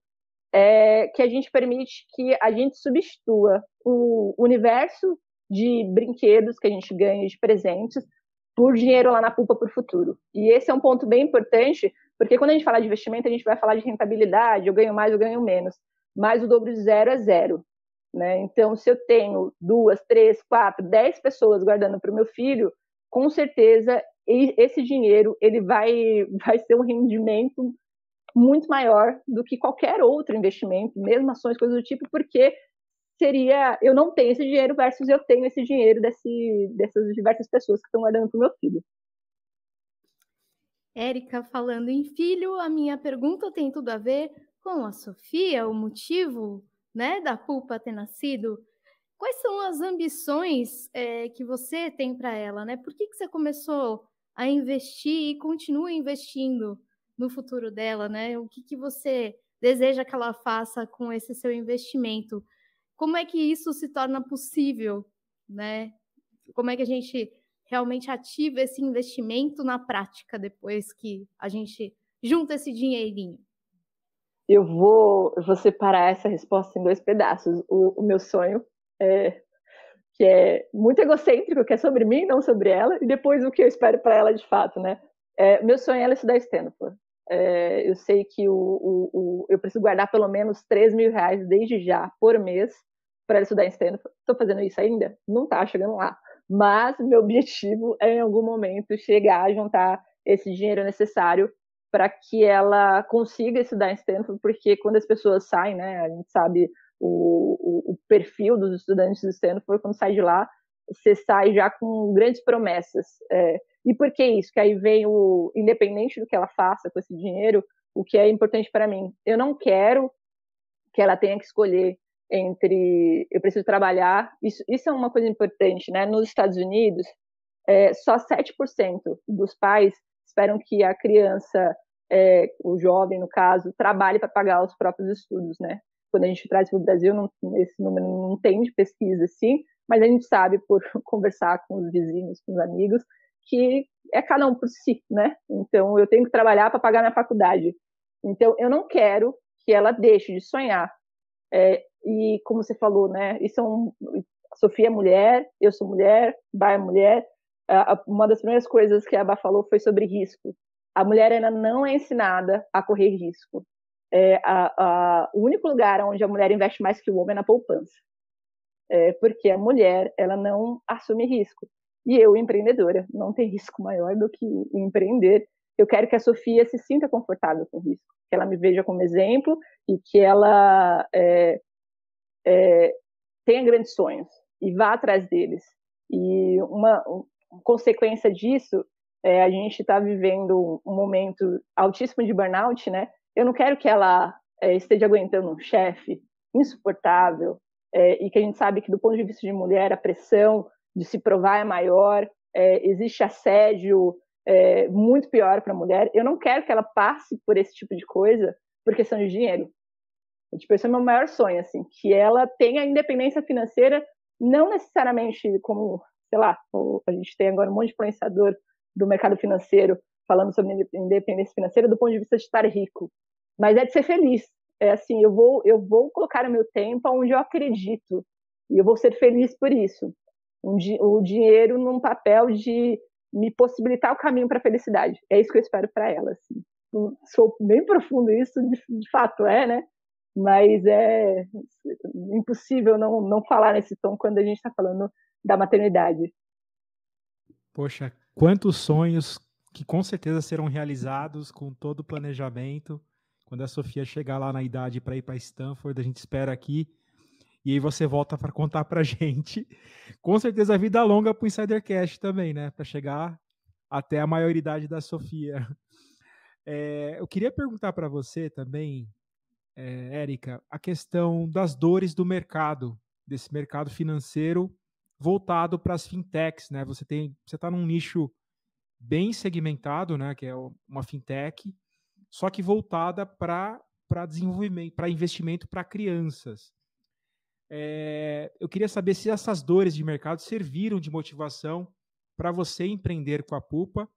é que a gente permite que a gente substitua o universo de brinquedos que a gente ganha de presentes por dinheiro lá na pulpa para o futuro. E esse é um ponto bem importante, porque quando a gente fala de investimento, a gente vai falar de rentabilidade, eu ganho mais, eu ganho menos. Mas o dobro de zero é zero. Né? Então, se eu tenho duas, três, quatro, dez pessoas guardando para o meu filho, com certeza esse dinheiro ele vai, [laughs] vai ser um rendimento muito maior do que qualquer outro investimento, mesmo ações, coisas do tipo, porque seria eu não tenho esse dinheiro versus eu tenho esse dinheiro desse, dessas diversas pessoas que estão guardando para o meu filho. Érica, falando em filho, a minha pergunta tem tudo a ver com a Sofia, o motivo né, da Pulpa ter nascido, quais são as ambições é, que você tem para ela, né? Por que, que você começou a investir e continua investindo no futuro dela, né? O que, que você deseja que ela faça com esse seu investimento? Como é que isso se torna possível, né? Como é que a gente realmente ativa esse investimento na prática depois que a gente junta esse dinheirinho? eu vou, eu vou separar essa resposta em dois pedaços. O, o meu sonho, é, que é muito egocêntrico, que é sobre mim, não sobre ela, e depois o que eu espero para ela de fato, né? É, meu sonho é ela estudar Stanford. É, eu sei que o, o, o, eu preciso guardar pelo menos 3 mil reais desde já por mês para ela estudar em Stanford. Estou fazendo isso ainda? Não está chegando lá. Mas meu objetivo é, em algum momento, chegar a juntar esse dinheiro necessário para que ela consiga estudar em Stanford, porque quando as pessoas saem, né, a gente sabe o, o, o perfil dos estudantes de Stanford, quando sai de lá, você sai já com grandes promessas. É, e por que isso? Que aí vem o, independente do que ela faça com esse dinheiro, o que é importante para mim. Eu não quero que ela tenha que escolher entre eu preciso trabalhar. Isso, isso é uma coisa importante, né? Nos Estados Unidos, é, só 7% dos pais esperam que a criança é, o jovem, no caso, trabalhe para pagar os próprios estudos, né? Quando a gente traz para o Brasil, não, esse número não tem de pesquisa, sim, mas a gente sabe por [laughs] conversar com os vizinhos, com os amigos, que é cada um por si, né? Então, eu tenho que trabalhar para pagar minha faculdade. Então, eu não quero que ela deixe de sonhar. É, e, como você falou, né? Isso é um, a Sofia é mulher, eu sou mulher, Bá é mulher. uma das primeiras coisas que a Bá falou foi sobre risco a mulher ainda não é ensinada a correr risco. É, a, a, o único lugar onde a mulher investe mais que o homem é na poupança. É, porque a mulher, ela não assume risco. E eu, empreendedora, não tem risco maior do que empreender. Eu quero que a Sofia se sinta confortável com risco, que ela me veja como exemplo e que ela é, é tenha grandes sonhos e vá atrás deles. E uma, uma consequência disso é, a gente está vivendo um momento altíssimo de burnout, né? Eu não quero que ela é, esteja aguentando um chefe insuportável é, e que a gente sabe que do ponto de vista de mulher a pressão de se provar é maior, é, existe assédio é, muito pior para a mulher. Eu não quero que ela passe por esse tipo de coisa por questão de dinheiro. Tipo, esse é o meu maior sonho, assim, que ela tenha independência financeira, não necessariamente como, sei lá, a gente tem agora um monte de influenciador do mercado financeiro, falando sobre independência financeira do ponto de vista de estar rico, mas é de ser feliz. É assim, eu vou eu vou colocar o meu tempo onde eu acredito e eu vou ser feliz por isso. Um, o dinheiro num papel de me possibilitar o caminho para a felicidade. É isso que eu espero para ela. Assim. Sou bem profundo isso, de, de fato é, né? mas é impossível não, não falar nesse tom quando a gente está falando da maternidade. Poxa, Quantos sonhos que com certeza serão realizados com todo o planejamento. Quando a Sofia chegar lá na idade para ir para Stanford, a gente espera aqui. E aí você volta para contar para [laughs] gente. Com certeza a vida longa para o Insidercast também, né? Para chegar até a maioridade da Sofia. [laughs] É, eu queria perguntar para você também, é, Érica, a questão das dores do mercado, desse mercado financeiro voltado para as fintechs, né? Você tem, você está num nicho bem segmentado, né? Que é uma fintech, só que voltada para para desenvolvimento, para investimento para crianças. É, eu queria saber se essas dores de mercado serviram de motivação para você empreender com a Pupa.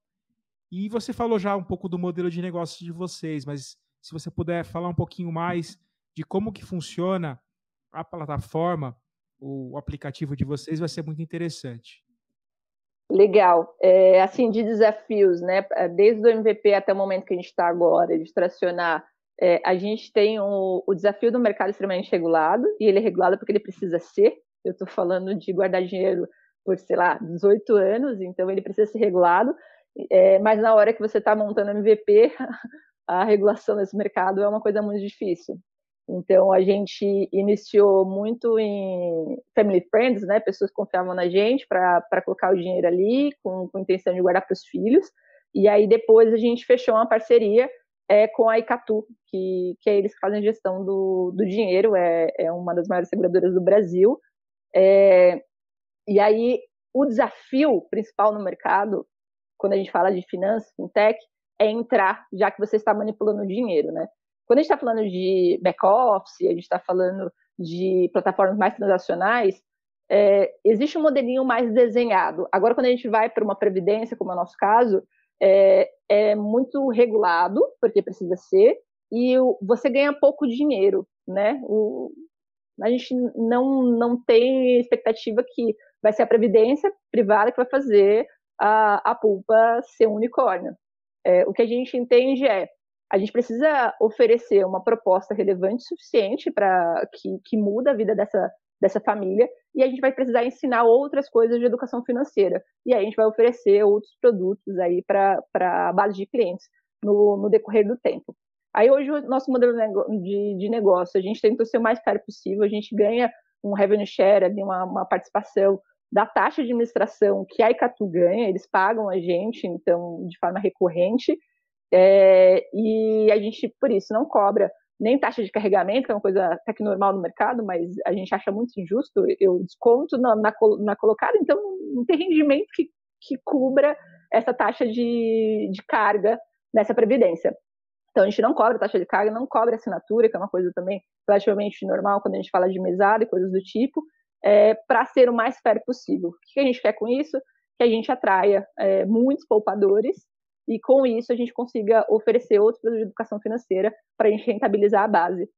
E você falou já um pouco do modelo de negócio de vocês, mas se você puder falar um pouquinho mais de como que funciona a plataforma o aplicativo de vocês vai ser muito interessante. Legal. É, assim, de desafios, né? É, desde o MVP até o momento que a gente está agora, de tracionar, é, a gente tem o, o, desafio do mercado extremamente regulado, e ele é regulado porque ele precisa ser. Eu estou falando de guardar dinheiro por, sei lá, 18 anos, então ele precisa ser regulado. É, mas na hora que você está montando MVP, [laughs] a regulação desse mercado é uma coisa muito difícil. Então a gente iniciou muito em family friends, né? Pessoas confiavam na gente para colocar o dinheiro ali com, com intenção de guardar para os filhos. E aí depois a gente fechou uma parceria é, com a Icatu, que, que é eles que fazem gestão do, do dinheiro, é, é uma das maiores seguradoras do Brasil. É, e aí o desafio principal no mercado, quando a gente fala de finanças, fintech, é entrar, já que você está manipulando o dinheiro, né? Quando a gente está falando de back-office, a gente está falando de plataformas mais transacionais, é, existe um modelinho mais desenhado. Agora, quando a gente vai para uma previdência, como é o nosso caso, é, é muito regulado, porque precisa ser, e o, você ganha pouco dinheiro, né? O, a gente não, não tem expectativa que vai ser a previdência privada que vai fazer a, a pulpa ser um unicórnio. É, o que a gente entende é a gente precisa oferecer uma proposta relevante suficiente para que, que muda a vida dessa, dessa família e a gente vai precisar ensinar outras coisas de educação financeira e aí a gente vai oferecer outros produtos aí para a base de clientes no, no, decorrer do tempo. Aí hoje o nosso modelo de, de negócio, a gente tentou ser o mais caro possível, a gente ganha um revenue share, ali, uma, uma participação da taxa de administração que a Icatu ganha, eles pagam a gente, então, de forma recorrente, é, e a gente, por isso, não cobra nem taxa de carregamento, que é uma coisa até que normal no mercado, mas a gente acha muito injusto. Eu desconto na, na, na colocada, então não tem rendimento que, que cubra essa taxa de, de carga nessa previdência. Então a gente não cobra taxa de carga, não cobra assinatura, que é uma coisa também relativamente normal quando a gente fala de mesada e coisas do tipo, é, para ser o mais fair possível. O que a gente quer com isso? Que a gente atraia é, muitos poupadores e com isso a gente consiga oferecer outros produtos de educação financeira para a gente rentabilizar a base.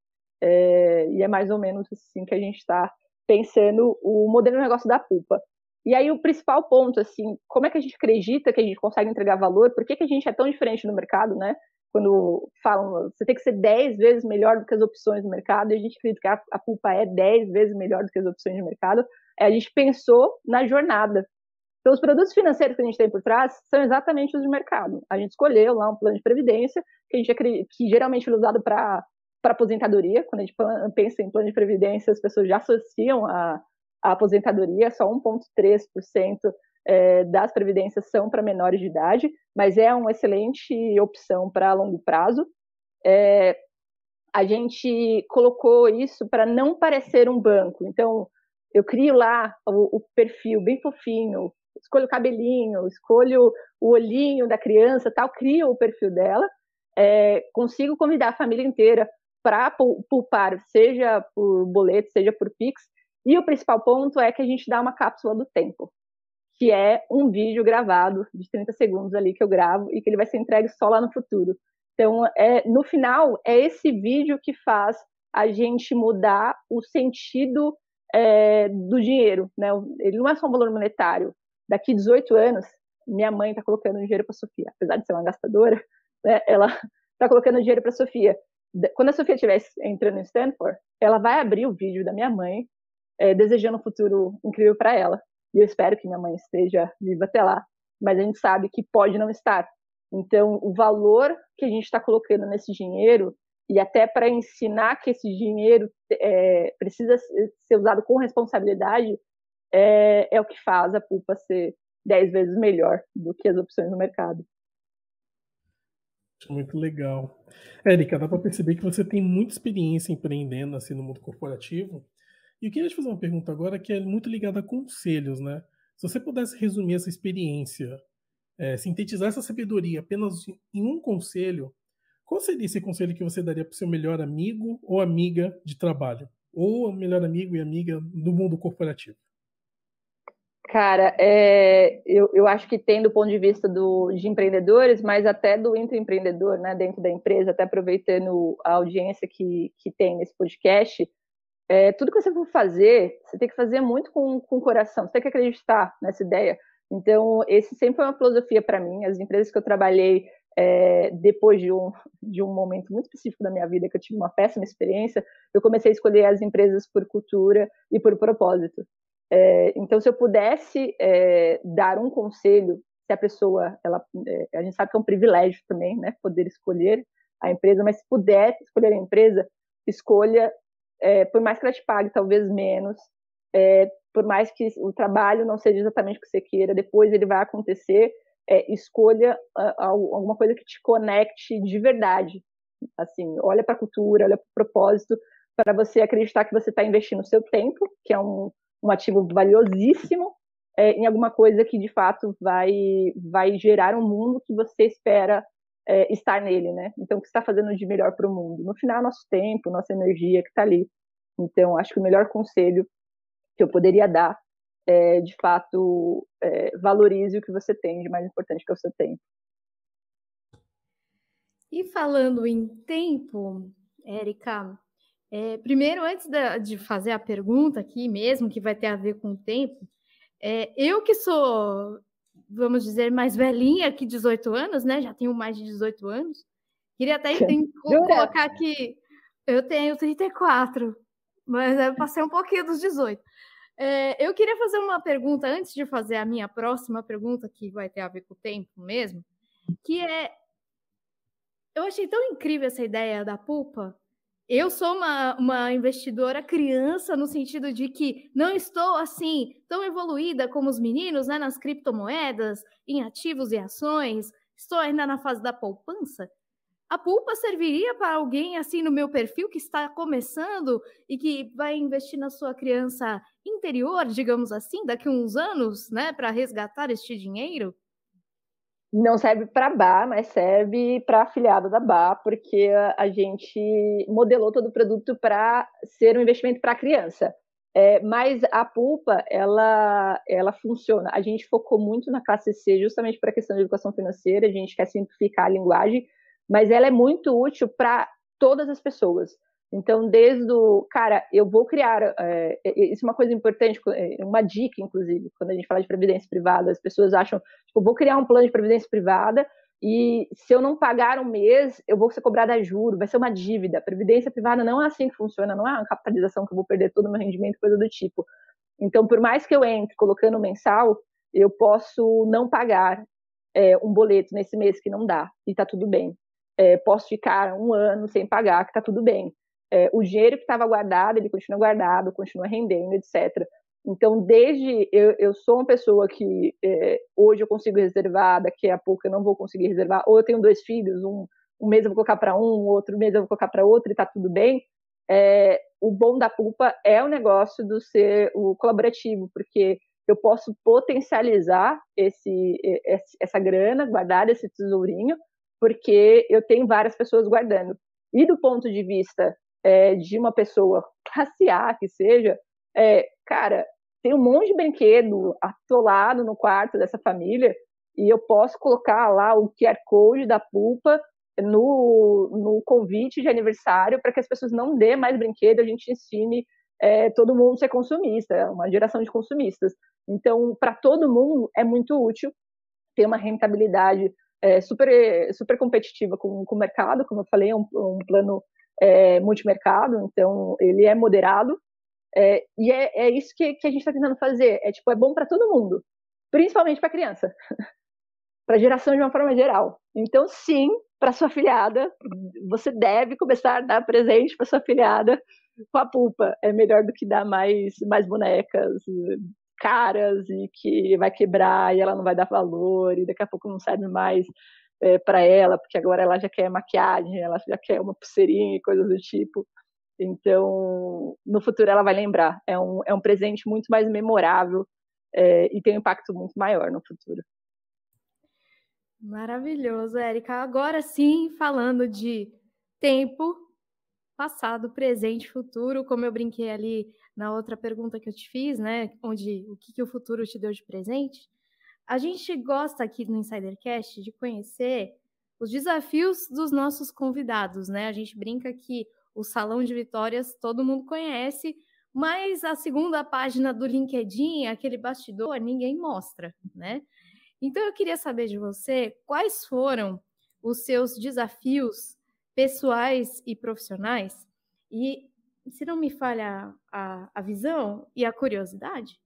É, e é mais ou menos assim que a gente está pensando o modelo de negócio da Pupa. E aí o principal ponto, assim, como é que a gente acredita que a gente consegue entregar valor? Por que, que a gente é tão diferente no mercado, né? Quando falam, você tem que ser 10 vezes melhor do que as opções do mercado, e a gente acredita que a, a Pupa é 10 vezes melhor do que as opções de mercado, é, a gente pensou na jornada, então, os produtos financeiros que a gente tem por trás são exatamente os de mercado. A gente escolheu lá um plano de previdência, que, a gente, que geralmente é usado para aposentadoria. Quando a gente pensa em plano de previdência, as pessoas já associam a, a aposentadoria, só 1,3% é, das previdências são para menores de idade, mas é uma excelente opção para longo prazo. É, a gente colocou isso para não parecer um banco. Então, eu crio lá o, o perfil bem fofinho, escolho o cabelinho, escolho o olhinho da criança, tal, crio o perfil dela, é, consigo convidar a família inteira para poupar, seja por boleto, seja por Pix. E o principal ponto é que a gente dá uma cápsula do tempo, que é um vídeo gravado de 30 segundos ali que eu gravo e que ele vai ser entregue só lá no futuro. Então, é, no final, é esse vídeo que faz a gente mudar o sentido é, do dinheiro. Né? Ele não é só um valor monetário, daqui 18 anos, minha mãe está colocando dinheiro para Sofia, apesar de ser uma gastadora, né, ela está [laughs] colocando dinheiro para Sofia. Quando a Sofia estiver entrando em Stanford, ela vai abrir o vídeo da minha mãe é, desejando um futuro incrível para ela. E eu espero que minha mãe esteja viva até lá, mas a gente sabe que pode não estar. Então, o valor que a gente está colocando nesse dinheiro e até para ensinar que esse dinheiro é, precisa ser usado com responsabilidade é, é o que faz a Pupa ser dez vezes melhor do que as opções no mercado. Muito legal. Érica, dá para perceber que você tem muita experiência empreendendo assim no mundo corporativo. E eu queria te fazer uma pergunta agora que é muito ligada a conselhos, né? Se você pudesse resumir essa experiência, é, sintetizar essa sabedoria apenas em um conselho, qual seria esse conselho que você daria para o seu melhor amigo ou amiga de trabalho? Ou melhor amigo e amiga do mundo corporativo? Cara, é, eu, eu acho que tem do ponto de vista do, de empreendedores, mas até do intraempreendedor, né, dentro da empresa, até aproveitando a audiência que, que tem nesse podcast, é, tudo que você for fazer, você tem que fazer muito com, o coração, você tem que acreditar nessa ideia. Então, esse sempre foi é uma filosofia para mim. As empresas que eu trabalhei é, depois de um, de um momento muito específico da minha vida, que eu tive uma péssima experiência, eu comecei a escolher as empresas por cultura e por propósito. É, então, se eu pudesse é, dar um conselho, se a pessoa, ela, é, a gente sabe que é um privilégio também, né, poder escolher a empresa, mas se puder escolher a empresa, escolha, é, por mais que ela te pague talvez menos, é, por mais que o trabalho não seja exatamente o que você queira, depois ele vai acontecer, é, escolha a, a, alguma coisa que te conecte de verdade. Assim, olha para a cultura, olha para o propósito, para você acreditar que você está investindo o seu tempo, que é um um ativo valiosíssimo é, em alguma coisa que de fato vai, vai gerar um mundo que você espera é, estar nele, né? Então, o que está fazendo de melhor para o mundo? No final, nosso tempo, nossa energia que está ali. Então, acho que o melhor conselho que eu poderia dar é, de fato, é, valorize o que você tem de mais importante que é o seu tempo. E falando em tempo, Érica, é, primeiro, antes da, de fazer a pergunta aqui mesmo, que vai ter a ver com o tempo, é, eu que sou, vamos dizer, mais velhinha que 18 anos, né? Já tenho mais de 18 anos. Queria até [laughs] colocar aqui, eu tenho 34, mas eu passei um pouquinho dos 18. É, eu queria fazer uma pergunta antes de fazer a minha próxima pergunta, que vai ter a ver com o tempo mesmo, que é. Eu achei tão incrível essa ideia da pupa, eu sou uma, uma investidora criança no sentido de que não estou assim tão evoluída como os meninos né, nas criptomoedas, em ativos e ações. Estou ainda na fase da poupança. A poupa serviria para alguém assim no meu perfil que está começando e que vai investir na sua criança interior, digamos assim, daqui a uns anos, né, para resgatar este dinheiro? não serve para BA, mas serve para afiliado da BA, porque a gente modelou todo o produto para ser um investimento para criança. É, mas a Pulpa, ela, ela funciona. A gente focou muito na classe C justamente para a questão de educação financeira, a gente quer simplificar a linguagem, mas ela é muito útil para todas as pessoas. Então, desde o. Cara, eu vou criar. É, isso é uma coisa importante, uma dica, inclusive, quando a gente fala de previdência privada, as pessoas acham, tipo, vou criar um plano de previdência privada e se eu não pagar um mês, eu vou ser cobrada a juro, vai ser uma dívida. Previdência privada não é assim que funciona, não é uma capitalização que eu vou perder todo o meu rendimento, coisa do tipo. Então, por mais que eu entre colocando mensal, eu posso não pagar é, um boleto nesse mês que não dá, e tá tudo bem. É, posso ficar um ano sem pagar, que tá tudo bem. É, o dinheiro que estava guardado, ele continua guardado, continua rendendo, etc. Então, desde eu, eu sou uma pessoa que é, hoje eu consigo reservar, daqui a pouco eu não vou conseguir reservar, ou eu tenho dois filhos, um, um mês eu vou colocar para um, outro mês eu vou colocar para outro e está tudo bem. É, o bom da pulpa é o negócio do ser o colaborativo, porque eu posso potencializar esse, essa grana, guardar esse tesourinho, porque eu tenho várias pessoas guardando. E do ponto de vista é, de uma pessoa classe A que seja, é, cara, tem um monte de brinquedo atolado no quarto dessa família e eu posso colocar lá o QR Code da pulpa no, no convite de aniversário para que as pessoas não dê mais brinquedo, a gente ensine é, todo mundo ser consumista, uma geração de consumistas. Então, para todo mundo é muito útil ter uma rentabilidade é, super, super competitiva com, com o mercado, como eu falei, é um, um plano é, multimercado, então ele é moderado. É, e é, é isso que, que a gente está tentando fazer. É tipo, é bom para todo mundo, principalmente para criança, [laughs] para geração de uma forma geral. Então, sim, para sua filhada, você deve começar a dar presente para sua filhada com a pulpa. É melhor do que dar mais, mais bonecas caras e que vai quebrar e ela não vai dar valor e daqui a pouco não serve mais é, para ela, porque agora ela já quer maquiagem, ela já quer uma pulseirinha e coisas do tipo. Então, no futuro ela vai lembrar. É um, é um presente muito mais memorável é, e tem um impacto muito maior no futuro. Maravilhoso, Érica. Agora sim, falando de tempo, passado, presente, futuro, como eu brinquei ali na outra pergunta que eu te fiz, né? Onde o que, que o futuro te deu de presente? A gente gosta aqui no Insidercast de conhecer os desafios dos nossos convidados, né? A gente brinca que o Salão de Vitórias todo mundo conhece, mas a segunda página do LinkedIn, aquele bastidor, ninguém mostra, né? Então eu queria saber de você quais foram os seus desafios pessoais e profissionais e se não me falha a, a visão e a curiosidade,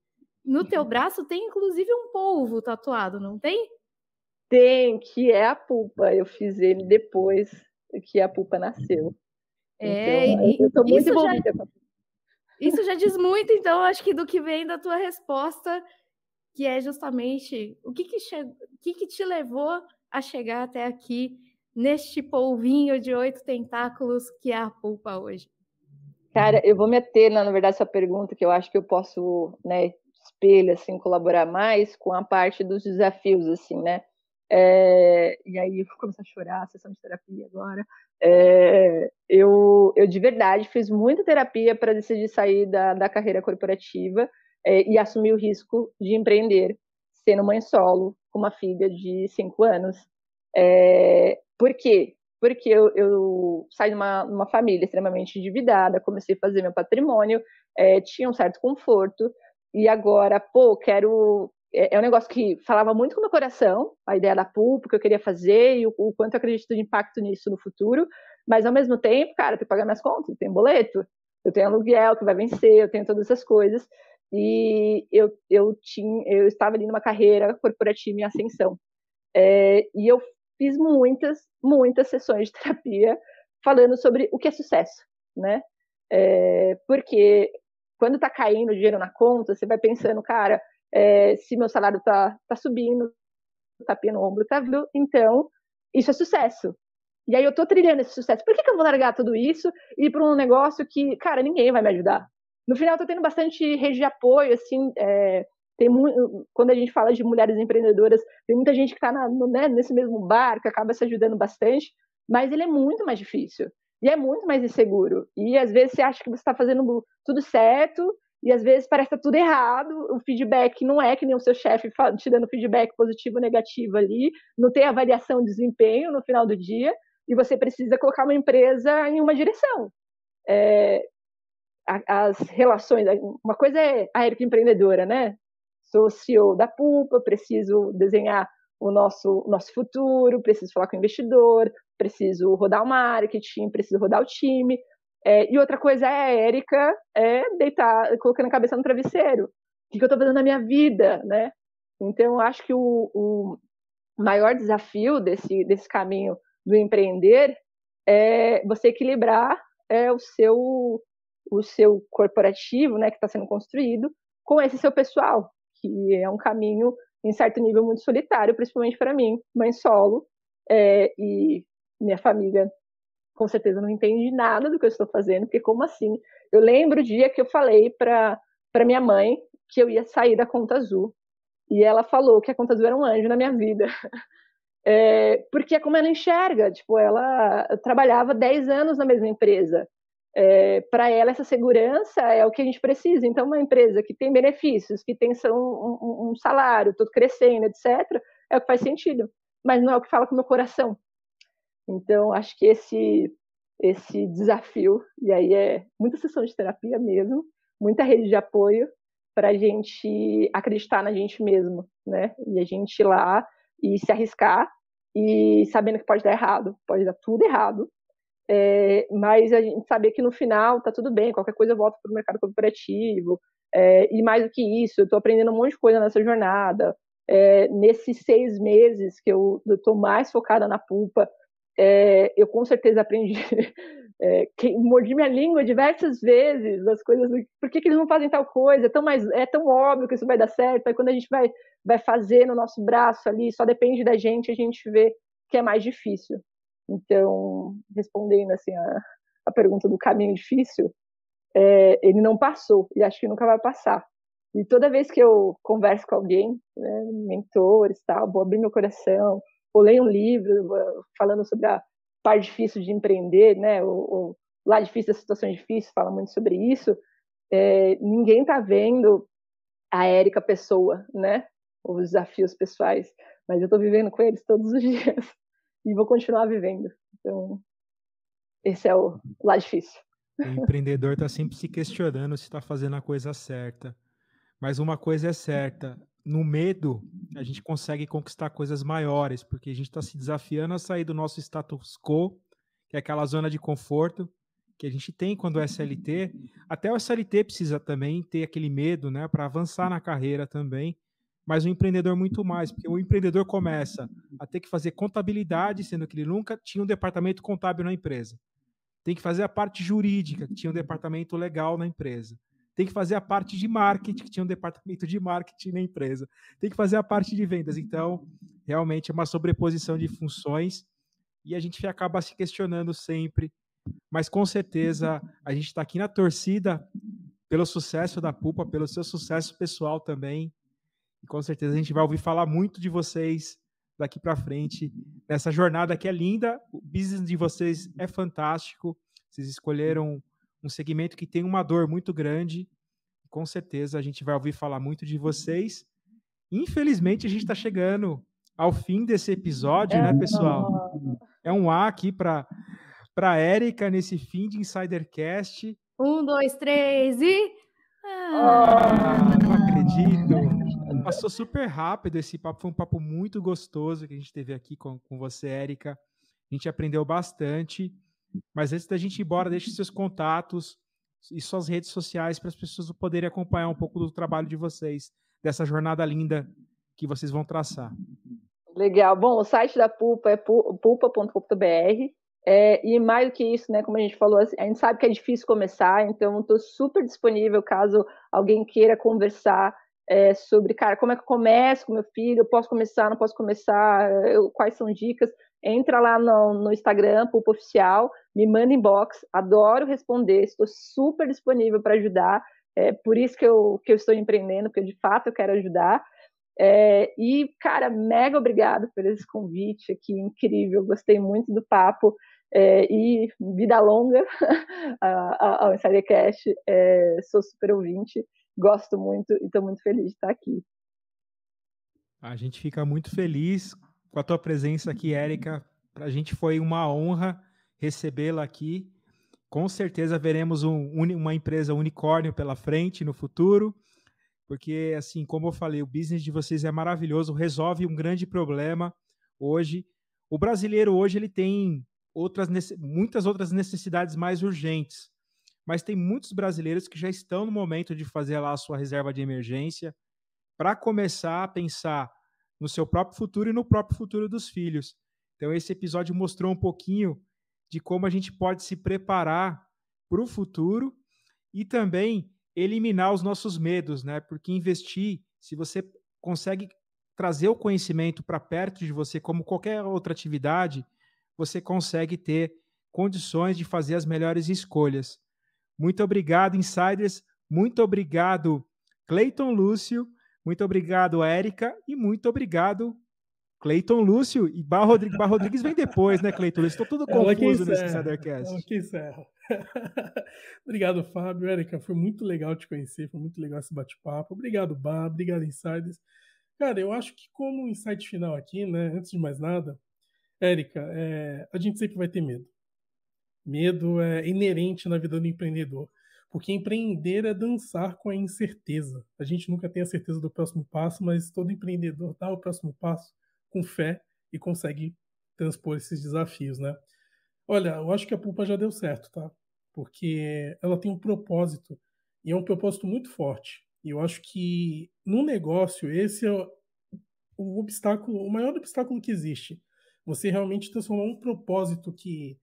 no teu braço tem inclusive um polvo tatuado, não tem? Tem, que é a pupa. Eu fiz ele depois que a pupa nasceu. É, então, e, eu tô muito envolvida já, com a pupa. Isso já diz muito, então, acho que do que vem da tua resposta, que é justamente o que que, che... o que, que te levou a chegar até aqui neste polvinho de oito tentáculos que é a pupa hoje. Cara, eu vou meter, na, na verdade, essa pergunta que eu acho que eu posso né, espelho, assim, colaborar mais com a parte dos desafios, assim, né? É, e aí eu comecei a chorar, sessão de terapia agora. É, eu, eu de verdade fiz muita terapia para decidir sair da, da carreira corporativa é, e assumir o risco de empreender, sendo mãe solo, com uma filha de cinco anos. É, por quê? Porque eu, eu saí de uma, uma família extremamente endividada, comecei a fazer meu patrimônio, é, tinha um certo conforto, e agora, pô, quero. É, é um negócio que falava muito com o meu coração, a ideia da PUP, o que eu queria fazer e o, o quanto eu acredito de impacto nisso no futuro. Mas ao mesmo tempo, cara, eu tenho que pagar minhas contas, tem boleto, eu tenho aluguel que vai vencer, eu tenho todas essas coisas. E eu, eu, tinha, eu estava ali numa carreira corporativa em ascensão. É, e eu fiz muitas, muitas sessões de terapia falando sobre o que é sucesso, né? É, porque quando tá caindo o dinheiro na conta, você vai pensando, cara, é, se meu salário tá tá subindo, tá pino ombro, tá viu? Então, isso é sucesso. E aí eu tô trilhando esse sucesso. Por que, que eu vou largar tudo isso e ir para um negócio que, cara, ninguém vai me ajudar? No final, eu tô tendo bastante rede de apoio, assim, é, tem muito, quando a gente fala de mulheres empreendedoras, tem muita gente que tá né, nesse mesmo barco, acaba se ajudando bastante, mas ele é muito mais difícil. E é muito mais inseguro. E às vezes você acha que você está fazendo tudo certo, e às vezes parece que tá tudo errado, o feedback não é que nem o seu chefe te dando feedback positivo ou negativo ali, não tem avaliação de desempenho no final do dia, e você precisa colocar uma empresa em uma direção. É, as relações, uma coisa é a Erika empreendedora, né? Sou CEO da Pulpa, preciso desenhar o nosso, nosso futuro, preciso falar com o investidor, preciso rodar o marketing, preciso rodar o time. É, e outra coisa é a Érica é deitar, colocando a cabeça no travesseiro. O que, que eu estou fazendo na minha vida, né? Então, acho que o, o maior desafio desse, desse caminho do empreender é você equilibrar é, o seu o seu corporativo, né, que está sendo construído, com esse seu pessoal, que é um caminho em certo nível, muito solitário, principalmente para mim, mãe solo, é, e minha família com certeza não entende nada do que eu estou fazendo, porque como assim? Eu lembro o dia que eu falei para minha mãe que eu ia sair da Conta Azul, e ela falou que a Conta Azul era um anjo na minha vida. [laughs] É, porque é como ela enxerga, tipo, ela trabalhava 10 anos na mesma empresa, é, para ela essa segurança é o que a gente precisa. Então, uma empresa que tem benefícios, que tem um, um salário, tudo crescendo, etc., é o que faz sentido. Mas não é o que fala com o meu coração. Então, acho que esse esse desafio e aí é muita sessão de terapia mesmo, muita rede de apoio para a gente acreditar na gente mesmo, né? E a gente ir lá e se arriscar e sabendo que pode dar errado, pode dar tudo errado, é, mas a gente saber que no final tá tudo bem, qualquer coisa eu volto para o mercado corporativo, é, e mais do que isso, eu tô aprendendo um monte de coisa nessa jornada. É, nesses seis meses que eu, estou tô mais focada na pulpa, é, eu com certeza aprendi, [laughs] é, que, mordi minha língua diversas vezes, das coisas, por que, que eles não fazem tal coisa? É tão, mais, é tão óbvio que isso vai dar certo, aí quando a gente vai, vai fazer no nosso braço ali, só depende da gente, a gente vê que é mais difícil. Então, respondendo assim a, a pergunta do caminho difícil, é, ele não passou e acho que nunca vai passar. E toda vez que eu converso com alguém, né, mentores, tal, vou abrir meu coração, ou leio um livro falando sobre a parte difícil de empreender, né, ou, ou lá difícil das situações difíceis, fala muito sobre isso. É, ninguém está vendo a Érica pessoa, né, os desafios pessoais, mas eu estou vivendo com eles todos os [laughs] dias e vou continuar vivendo. Então, esse é o lá difícil. O empreendedor está sempre se questionando se está fazendo a coisa certa. Mas uma coisa é certa: no medo, a gente consegue conquistar coisas maiores, porque a gente está se desafiando a sair do nosso status quo, que é aquela zona de conforto que a gente tem quando é SLT. Até o SLT precisa também ter aquele medo né, para avançar na carreira também mas o empreendedor muito mais, porque o empreendedor começa a ter que fazer contabilidade, sendo que ele nunca tinha um departamento contábil na empresa. Tem que fazer a parte jurídica, que tinha um departamento legal na empresa. Tem que fazer a parte de marketing, que tinha um departamento de marketing na empresa. Tem que fazer a parte de vendas. Então, realmente é uma sobreposição de funções e a gente acaba se questionando sempre. Mas com certeza a gente está aqui na torcida pelo sucesso da Pupa, pelo seu sucesso pessoal também. E com certeza a gente vai ouvir falar muito de vocês daqui para frente nessa jornada que é linda. O business de vocês é fantástico. Vocês escolheram um segmento que tem uma dor muito grande. Com certeza a gente vai ouvir falar muito de vocês. Infelizmente a gente está chegando ao fim desse episódio, né, pessoal? É um A aqui para para Érica nesse fim de Insidercast. Um, dois, três e. Ah, ah não acredito. Passou super rápido esse papo, foi um papo muito gostoso que a gente teve aqui com, com você, Érica. A gente aprendeu bastante. Mas antes da gente ir embora, deixe seus contatos e suas redes sociais para as pessoas poderem acompanhar um pouco do trabalho de vocês, dessa jornada linda que vocês vão traçar. Legal. Bom, o site da Pulpa é pulpa.com.br. É, e mais do que isso, né, como a gente falou, assim, a gente sabe que é difícil começar, então estou super disponível caso alguém queira conversar é, sobre, cara, como é que eu começo com meu filho, eu posso começar, não posso começar, eu, quais são dicas, entra lá no, no Instagram, Pulpa Oficial, me manda inbox, adoro responder, estou super disponível para ajudar, é por isso que eu, que eu estou empreendendo, porque de fato eu quero ajudar. É, e, cara, mega obrigado por esse convite aqui, incrível, gostei muito do papo. É, e vida longa [laughs] ao Insidercast, é, sou super ouvinte gosto muito e estou muito feliz de estar tá aqui. A gente fica muito feliz com a tua presença aqui, Érica. Para a gente foi uma honra recebê-la aqui. Com certeza veremos um, uma empresa unicórnio pela frente no futuro, porque, assim, como eu falei, o business de vocês é maravilhoso, resolve um grande problema hoje. O brasileiro hoje ele tem outras, muitas outras necessidades mais urgentes mas tem muitos brasileiros que já estão no momento de fazer lá a sua reserva de emergência para começar a pensar no seu próprio futuro e no próprio futuro dos filhos. Então, esse episódio mostrou um pouquinho de como a gente pode se preparar para o futuro e também eliminar os nossos medos, né? Porque investir, se você consegue trazer o conhecimento para perto de você, como qualquer outra atividade, você consegue ter condições de fazer as melhores escolhas. Muito obrigado, insiders. Muito obrigado, Cleiton Lúcio. Muito obrigado, Érica. E muito obrigado, Cleiton Lúcio. E Bar Rodrigues, Rodrigues vem depois, né, Cleiton? Estou tudo é, confuso é nesse Insidercast. É que encerra. [laughs] obrigado, Fábio. Érica, foi muito legal te conhecer. Foi muito legal esse bate-papo. Obrigado, Bar. Obrigado, Insiders. Cara, eu acho que como insight final aqui, né? Antes de mais nada, Érica, é, a gente sempre vai ter medo. Medo é inerente na vida do empreendedor, porque empreender é dançar com a incerteza. A gente nunca tem a certeza do próximo passo, mas todo empreendedor dá o próximo passo com fé e consegue transpor esses desafios, né? Olha, eu acho que a Pulpa já deu certo, tá? Porque ela tem um propósito, e é um propósito muito forte. E eu acho que no negócio esse é o obstáculo, o maior obstáculo que existe. Você realmente transformar um propósito que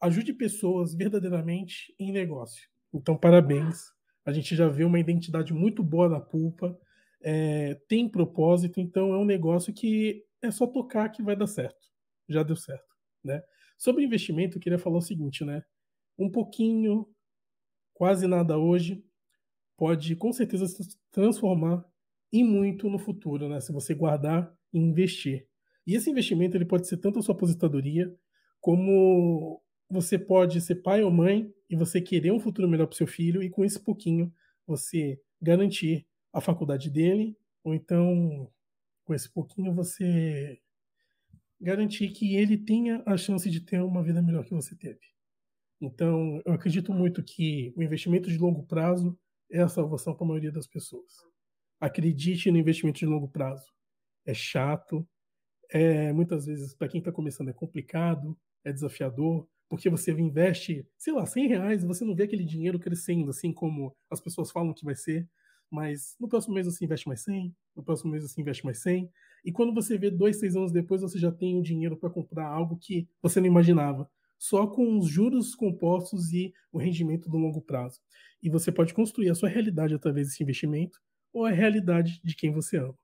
ajude pessoas verdadeiramente em negócio. Então, parabéns. A gente já vê uma identidade muito boa na Pulpa, é, tem propósito, então é um negócio que é só tocar que vai dar certo. Já deu certo, né? Sobre investimento, eu queria falar o seguinte, né? Um pouquinho, quase nada hoje, pode com certeza se transformar em muito no futuro, né? Se você guardar e investir. E esse investimento ele pode ser tanto a sua aposentadoria como você pode ser pai ou mãe e você querer um futuro melhor para seu filho e com esse pouquinho você garantir a faculdade dele ou então com esse pouquinho você garantir que ele tenha a chance de ter uma vida melhor que você teve. Então, eu acredito muito que o investimento de longo prazo é a salvação para a maioria das pessoas. Acredite no investimento de longo prazo. É chato, é muitas vezes para quem está começando é complicado, é desafiador, porque você investe, sei lá, 100 reais e você não vê aquele dinheiro crescendo, assim como as pessoas falam que vai ser, mas no próximo mês você investe mais 100, no próximo mês você investe mais 100, e quando você vê dois, três anos depois, você já tem o dinheiro para comprar algo que você não imaginava, só com os juros compostos e o rendimento do longo prazo. E você pode construir a sua realidade através desse investimento ou a realidade de quem você ama.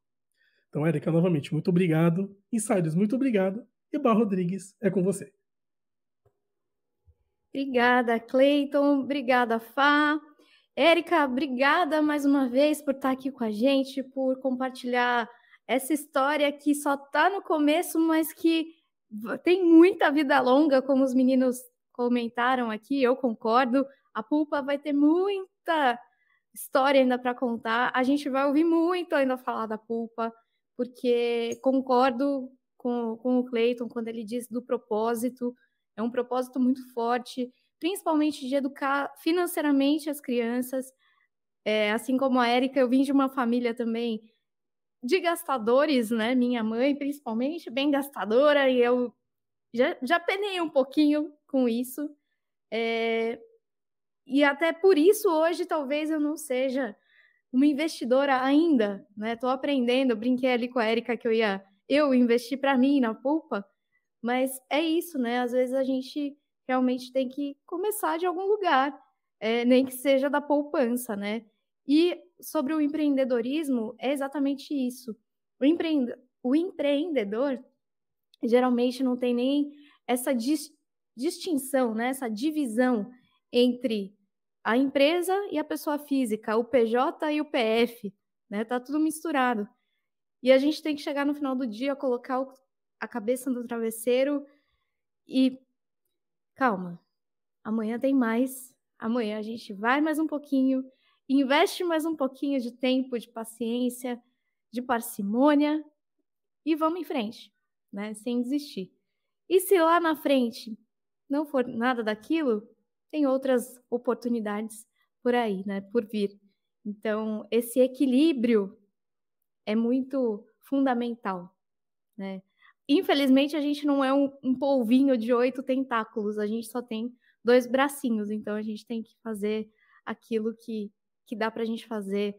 Então, Erika, novamente, muito obrigado. Insiders, muito obrigado. E Bar Rodrigues, é com você. Obrigada, Cleiton. Obrigada, Fá. Érica, obrigada mais uma vez por estar aqui com a gente, por compartilhar essa história que só está no começo, mas que tem muita vida longa, como os meninos comentaram aqui, eu concordo. A Pulpa vai ter muita história ainda para contar. A gente vai ouvir muito ainda falar da Pulpa, porque concordo com, com o Cleiton quando ele diz do propósito é um propósito muito forte, principalmente de educar financeiramente as crianças. É, assim como a Érica, eu vim de uma família também de gastadores, né? Minha mãe, principalmente, bem gastadora, e eu já, já penei um pouquinho com isso. É, e até por isso, hoje, talvez eu não seja uma investidora ainda, né? Estou aprendendo, brinquei ali com a Érica que eu ia eu investir para mim na Pulpa, mas é isso, né? Às vezes a gente realmente tem que começar de algum lugar, é, nem que seja da poupança, né? E sobre o empreendedorismo, é exatamente isso. O, empre o empreendedor geralmente não tem nem essa dis... distinção, né? essa divisão entre a empresa e a pessoa física, o PJ e o PF, né? Tá tudo misturado. E a gente tem que chegar no final do dia, colocar o a cabeça no travesseiro e calma, amanhã tem mais, amanhã a gente vai mais um pouquinho, investe mais um pouquinho de tempo, de paciência, de parcimônia e vamos em frente, né? Sem desistir. E se lá na frente não for nada daquilo, tem outras oportunidades por aí, né? Por vir. Então, esse equilíbrio é muito fundamental, né? infelizmente, a gente não é um, um polvinho de oito tentáculos, a gente só tem dois bracinhos, então a gente tem que fazer aquilo que, que dá para a gente fazer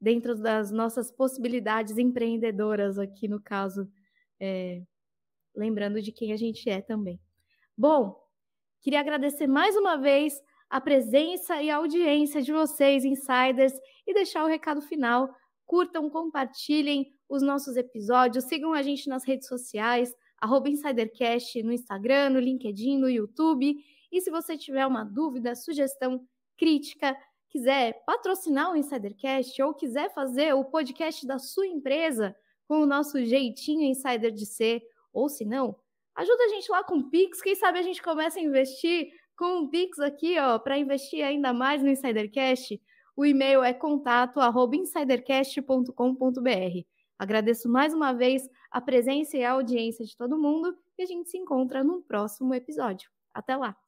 dentro das nossas possibilidades empreendedoras aqui no caso, é, lembrando de quem a gente é também. Bom, queria agradecer mais uma vez a presença e a audiência de vocês, insiders, e deixar o recado final curtam, compartilhem os nossos episódios, sigam a gente nas redes sociais, arroba InsiderCast no Instagram, no LinkedIn, no YouTube. E se você tiver uma dúvida, sugestão, crítica, quiser patrocinar o InsiderCast ou quiser fazer o podcast da sua empresa com o nosso jeitinho insider de ser, ou se não, ajuda a gente lá com o Pix, quem sabe a gente começa a investir com o Pix aqui, ó, para investir ainda mais no InsiderCast. O e-mail é contato@insidercast.com.br. Agradeço mais uma vez a presença e a audiência de todo mundo e a gente se encontra num próximo episódio. Até lá.